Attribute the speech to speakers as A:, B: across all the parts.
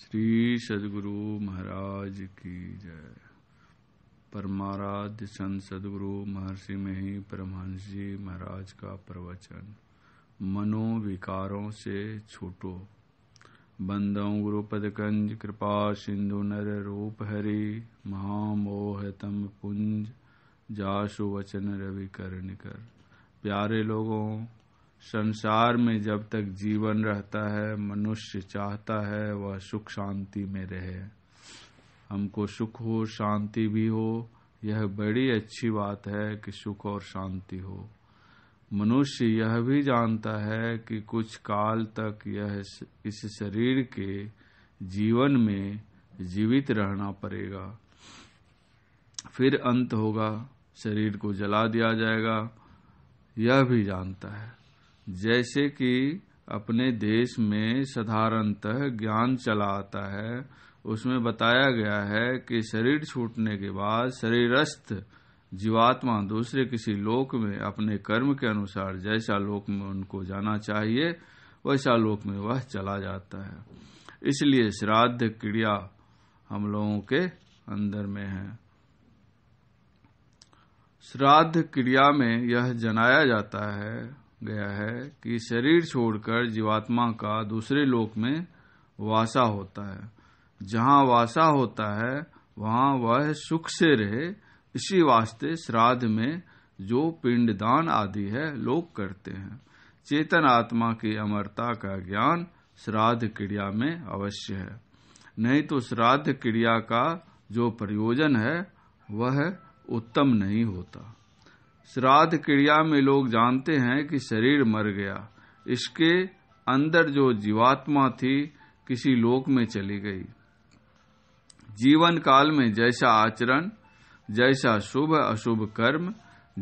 A: श्री सदगुरु महाराज की जय परमाराध्य संत सदगुरु महर्षि ही परमहंस जी महाराज का प्रवचन मनोविकारों से छूटो बंदों गुरुपद कंज कृपा सिंधु नर रूप हरि महामोहतम पुंज जासु वचन रवि कर निकर प्यारे लोगों संसार में जब तक जीवन रहता है मनुष्य चाहता है वह सुख शांति में रहे हमको सुख हो शांति भी हो यह बड़ी अच्छी बात है कि सुख और शांति हो मनुष्य यह भी जानता है कि कुछ काल तक यह इस शरीर के जीवन में जीवित रहना पड़ेगा फिर अंत होगा शरीर को जला दिया जाएगा यह भी जानता है जैसे कि अपने देश में साधारणतः ज्ञान चला आता है उसमें बताया गया है कि शरीर छूटने के बाद शरीरस्थ जीवात्मा दूसरे किसी लोक में अपने कर्म के अनुसार जैसा लोक में उनको जाना चाहिए वैसा लोक में वह चला जाता है इसलिए श्राद्ध क्रिया हम लोगों के अंदर में है श्राद्ध क्रिया में यह जनाया जाता है गया है कि शरीर छोड़कर जीवात्मा का दूसरे लोक में वासा होता है जहाँ वासा होता है वहाँ वह सुख से रहे इसी वास्ते श्राद्ध में जो पिंडदान आदि है लोग करते हैं चेतन आत्मा की अमरता का ज्ञान श्राद्ध क्रिया में अवश्य है नहीं तो श्राद्ध क्रिया का जो प्रयोजन है वह उत्तम नहीं होता श्राद्ध क्रिया में लोग जानते हैं कि शरीर मर गया इसके अंदर जो जीवात्मा थी किसी लोक में चली गई जीवन काल में जैसा आचरण जैसा शुभ अशुभ कर्म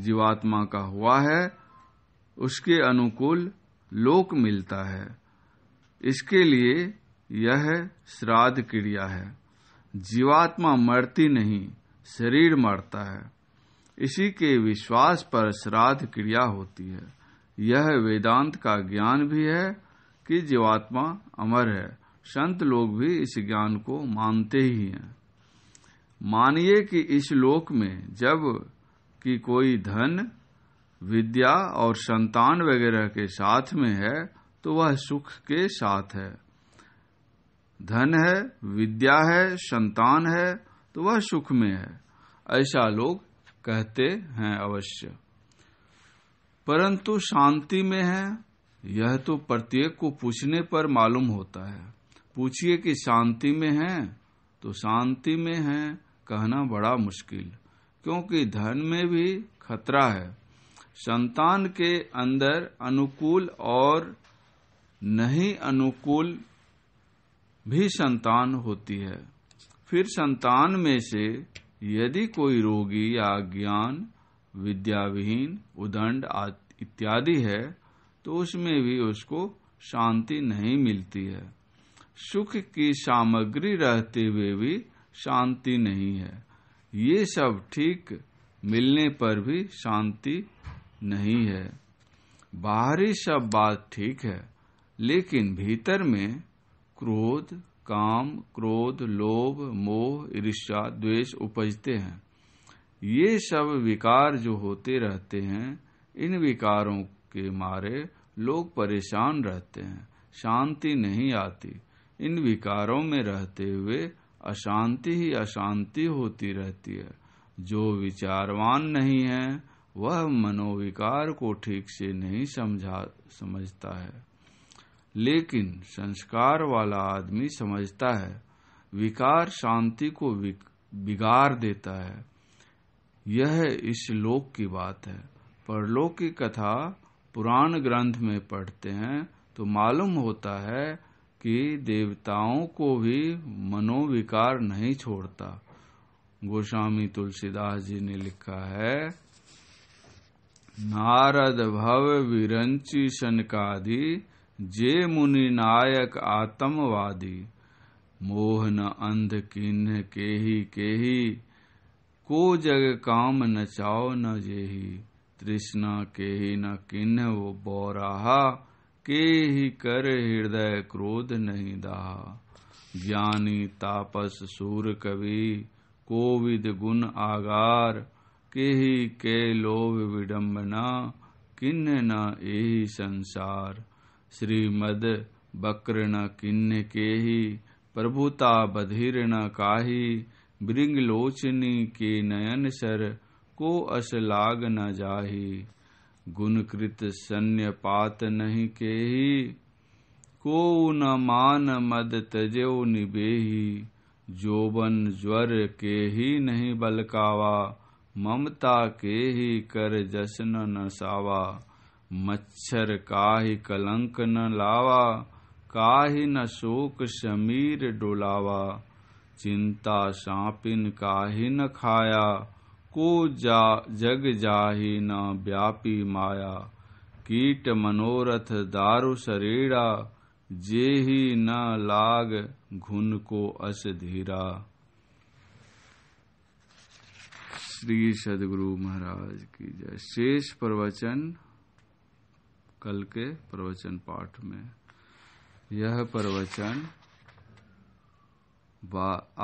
A: जीवात्मा का हुआ है उसके अनुकूल लोक मिलता है इसके लिए यह श्राद्ध क्रिया है जीवात्मा मरती नहीं शरीर मरता है इसी के विश्वास पर श्राद्ध क्रिया होती है यह वेदांत का ज्ञान भी है कि जीवात्मा अमर है संत लोग भी इस ज्ञान को मानते ही हैं मानिए कि इस लोक में जब कि कोई धन विद्या और संतान वगैरह के साथ में है तो वह सुख के साथ है धन है विद्या है संतान है तो वह सुख में है ऐसा लोग कहते हैं अवश्य परंतु शांति में है यह तो प्रत्येक को पूछने पर मालूम होता है पूछिए कि शांति में है तो शांति में है कहना बड़ा मुश्किल क्योंकि धन में भी खतरा है संतान के अंदर अनुकूल और नहीं अनुकूल भी संतान होती है फिर संतान में से यदि कोई रोगी या अज्ञान विद्याविहीन उदंड इत्यादि है तो उसमें भी उसको शांति नहीं मिलती है सुख की सामग्री रहते हुए भी शांति नहीं है ये सब ठीक मिलने पर भी शांति नहीं है बाहरी सब बात ठीक है लेकिन भीतर में क्रोध काम क्रोध लोभ मोह ईर्ष्या द्वेष उपजते हैं ये सब विकार जो होते रहते हैं इन विकारों के मारे लोग परेशान रहते हैं शांति नहीं आती इन विकारों में रहते हुए अशांति ही अशांति होती रहती है जो विचारवान नहीं है वह मनोविकार को ठीक से नहीं समझा समझता है लेकिन संस्कार वाला आदमी समझता है विकार शांति को बिगाड़ देता है यह इस लोक की बात है परलोक की कथा पुराण ग्रंथ में पढ़ते हैं तो मालूम होता है कि देवताओं को भी मनोविकार नहीं छोड़ता गोस्वामी तुलसीदास जी ने लिखा है नारद भव विरंची शनकादि जे मुनि नायक आत्मवादी मोहन अंध किन्ह केही केही को जग काम नचाओ न जेही तृष्णा केही न किन्ह वो बौराहा के ही कर हृदय क्रोध नहीं दहा ज्ञानी तापस सूर कवि कोविद गुण आगार ही के लोभ विडम्बना किन्न न यही संसार श्रीमद बकर न किन्न के ही प्रभुता बधिर न काही लोचनी के नयन सर को अस लाग न जाही गुणकृत सन्य पात नहीं के ही को न मान मद तजो निबेही जोबन ज्वर के ही नहीं बलकावा ममता के ही कर जश्न सावा मच्छर काहि कलंक न लावा काहि न शोक शमीर डोलावा चिंता सांपिन काहि न खाया को जा जग जाहि न व्यापी माया कीट मनोरथ दारु शरीरा जे ही न लाग घुन को अस धीरा श्री सदगुरु महाराज की जय शेष प्रवचन कल के प्रवचन पाठ में यह प्रवचन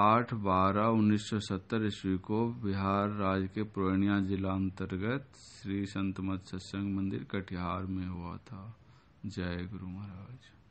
A: आठ बारह उन्नीस सौ सत्तर ईस्वी को बिहार राज्य के पूर्णिया जिला अंतर्गत श्री संत मत सत्संग मंदिर कटिहार में हुआ था जय गुरु महाराज